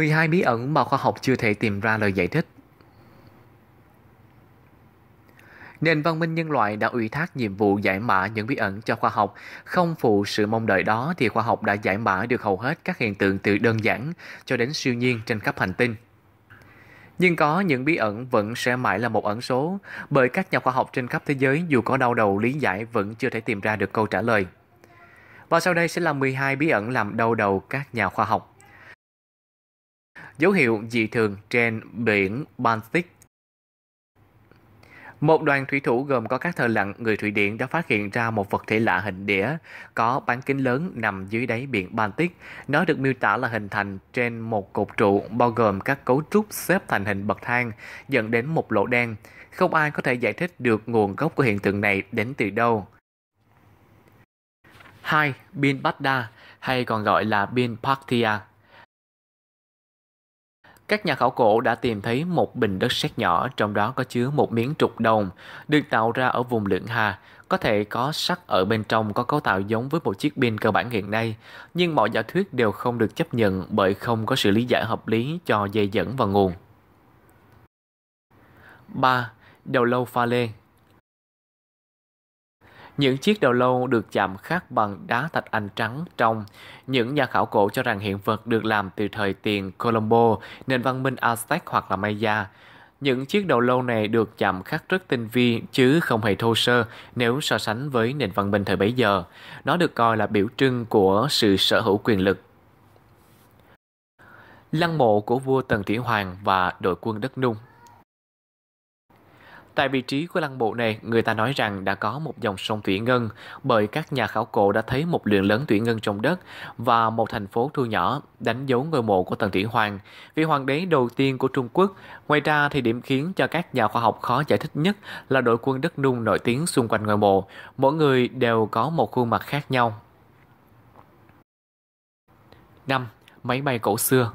12 bí ẩn mà khoa học chưa thể tìm ra lời giải thích. Nền văn minh nhân loại đã ủy thác nhiệm vụ giải mã những bí ẩn cho khoa học. Không phụ sự mong đợi đó thì khoa học đã giải mã được hầu hết các hiện tượng từ đơn giản cho đến siêu nhiên trên khắp hành tinh. Nhưng có những bí ẩn vẫn sẽ mãi là một ẩn số, bởi các nhà khoa học trên khắp thế giới dù có đau đầu lý giải vẫn chưa thể tìm ra được câu trả lời. Và sau đây sẽ là 12 bí ẩn làm đau đầu các nhà khoa học dấu hiệu dị thường trên biển Baltic. Một đoàn thủy thủ gồm có các thợ lặn người Thụy Điển đã phát hiện ra một vật thể lạ hình đĩa có bán kính lớn nằm dưới đáy biển Baltic. Nó được miêu tả là hình thành trên một cột trụ bao gồm các cấu trúc xếp thành hình bậc thang dẫn đến một lỗ đen. Không ai có thể giải thích được nguồn gốc của hiện tượng này đến từ đâu. 2. Bin Bada hay còn gọi là Bin Parthia các nhà khảo cổ đã tìm thấy một bình đất sét nhỏ trong đó có chứa một miếng trục đồng được tạo ra ở vùng Lượng Hà, có thể có sắt ở bên trong có cấu tạo giống với một chiếc pin cơ bản hiện nay, nhưng mọi giả thuyết đều không được chấp nhận bởi không có sự lý giải hợp lý cho dây dẫn và nguồn. 3. Đầu lâu pha lê những chiếc đầu lâu được chạm khắc bằng đá thạch anh trắng trong. Những nhà khảo cổ cho rằng hiện vật được làm từ thời tiền Colombo, nền văn minh Aztec hoặc là Maya. Những chiếc đầu lâu này được chạm khắc rất tinh vi chứ không hề thô sơ nếu so sánh với nền văn minh thời bấy giờ. Nó được coi là biểu trưng của sự sở hữu quyền lực. Lăng mộ của vua Tần Thủy Hoàng và đội quân đất Nung Tại vị trí của lăng mộ này, người ta nói rằng đã có một dòng sông thủy ngân bởi các nhà khảo cổ đã thấy một lượng lớn thủy ngân trong đất và một thành phố thu nhỏ đánh dấu ngôi mộ của Tần Thủy Hoàng, vị hoàng đế đầu tiên của Trung Quốc. Ngoài ra thì điểm khiến cho các nhà khoa học khó giải thích nhất là đội quân đất nung nổi tiếng xung quanh ngôi mộ, mỗi người đều có một khuôn mặt khác nhau. 5. Máy bay cổ xưa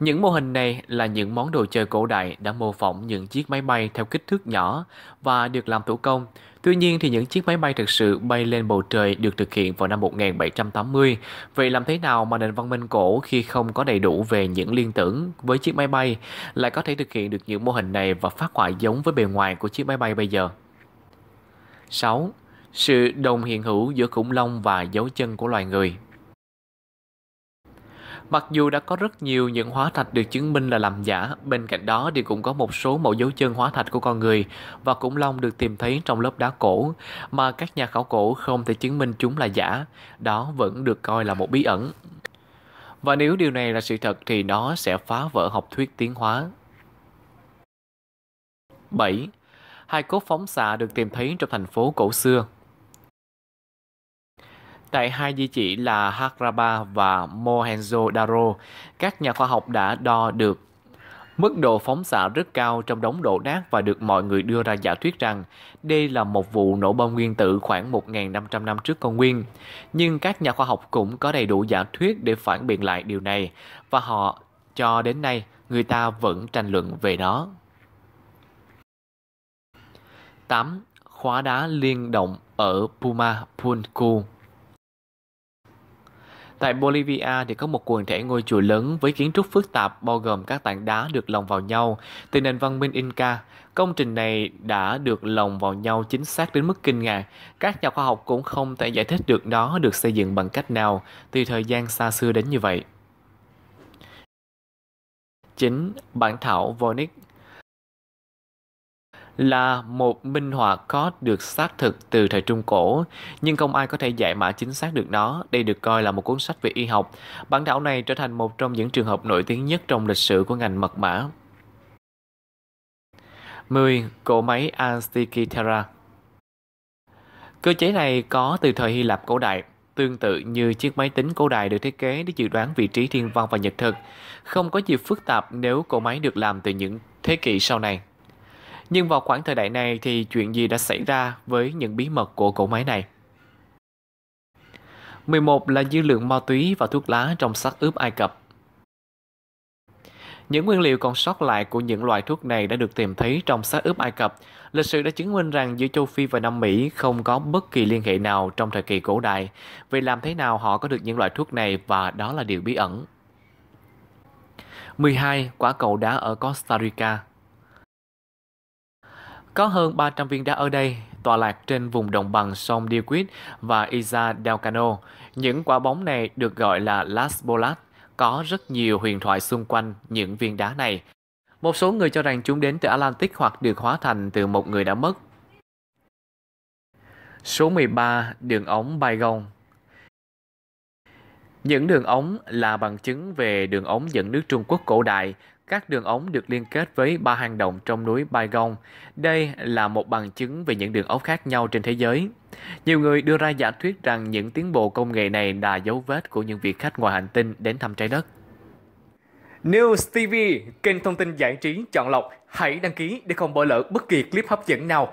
những mô hình này là những món đồ chơi cổ đại đã mô phỏng những chiếc máy bay theo kích thước nhỏ và được làm thủ công. Tuy nhiên thì những chiếc máy bay thực sự bay lên bầu trời được thực hiện vào năm 1780. Vậy làm thế nào mà nền văn minh cổ khi không có đầy đủ về những liên tưởng với chiếc máy bay lại có thể thực hiện được những mô hình này và phát họa giống với bề ngoài của chiếc máy bay bây giờ? 6. Sự đồng hiện hữu giữa khủng long và dấu chân của loài người Mặc dù đã có rất nhiều những hóa thạch được chứng minh là làm giả, bên cạnh đó thì cũng có một số mẫu dấu chân hóa thạch của con người và khủng long được tìm thấy trong lớp đá cổ mà các nhà khảo cổ không thể chứng minh chúng là giả. Đó vẫn được coi là một bí ẩn. Và nếu điều này là sự thật thì nó sẽ phá vỡ học thuyết tiến hóa. 7. Hai cốt phóng xạ được tìm thấy trong thành phố cổ xưa Tại hai di chỉ là Harappa và Mohenjo-daro, các nhà khoa học đã đo được mức độ phóng xạ rất cao trong đống đổ nát và được mọi người đưa ra giả thuyết rằng đây là một vụ nổ bom nguyên tử khoảng 1.500 năm trước công nguyên. Nhưng các nhà khoa học cũng có đầy đủ giả thuyết để phản biện lại điều này và họ cho đến nay người ta vẫn tranh luận về nó. 8. Khóa đá liên động ở Puma Punku Tại Bolivia thì có một quần thể ngôi chùa lớn với kiến trúc phức tạp bao gồm các tảng đá được lồng vào nhau từ nền văn minh Inca. Công trình này đã được lồng vào nhau chính xác đến mức kinh ngạc. Các nhà khoa học cũng không thể giải thích được nó được xây dựng bằng cách nào từ thời gian xa xưa đến như vậy. 9. Bản thảo Vonic là một minh họa có được xác thực từ thời Trung Cổ, nhưng không ai có thể giải mã chính xác được nó. Đây được coi là một cuốn sách về y học. Bản thảo này trở thành một trong những trường hợp nổi tiếng nhất trong lịch sử của ngành mật mã. 10. Cỗ máy Antikythera Cơ chế này có từ thời Hy Lạp cổ đại, tương tự như chiếc máy tính cổ đại được thiết kế để dự đoán vị trí thiên văn và nhật thực. Không có gì phức tạp nếu cỗ máy được làm từ những thế kỷ sau này. Nhưng vào khoảng thời đại này thì chuyện gì đã xảy ra với những bí mật của cỗ máy này? 11 là dư lượng ma túy và thuốc lá trong xác ướp Ai Cập. Những nguyên liệu còn sót lại của những loại thuốc này đã được tìm thấy trong xác ướp Ai Cập. Lịch sử đã chứng minh rằng giữa châu Phi và Nam Mỹ không có bất kỳ liên hệ nào trong thời kỳ cổ đại. Vậy làm thế nào họ có được những loại thuốc này và đó là điều bí ẩn. 12. Quả cầu đá ở Costa Rica có hơn 300 viên đá ở đây tọa lạc trên vùng đồng bằng sông Dioquit và Isa del Cano. Những quả bóng này được gọi là Las Bolas. Có rất nhiều huyền thoại xung quanh những viên đá này. Một số người cho rằng chúng đến từ Atlantic hoặc được hóa thành từ một người đã mất. Số 13. Đường ống Baygon Những đường ống là bằng chứng về đường ống dẫn nước Trung Quốc cổ đại các đường ống được liên kết với ba hang động trong núi Baigon. Đây là một bằng chứng về những đường ống khác nhau trên thế giới. Nhiều người đưa ra giả thuyết rằng những tiến bộ công nghệ này là dấu vết của những vị khách ngoài hành tinh đến thăm trái đất. News TV, kênh thông tin giải trí chọn lọc. Hãy đăng ký để không bỏ lỡ bất kỳ clip hấp dẫn nào.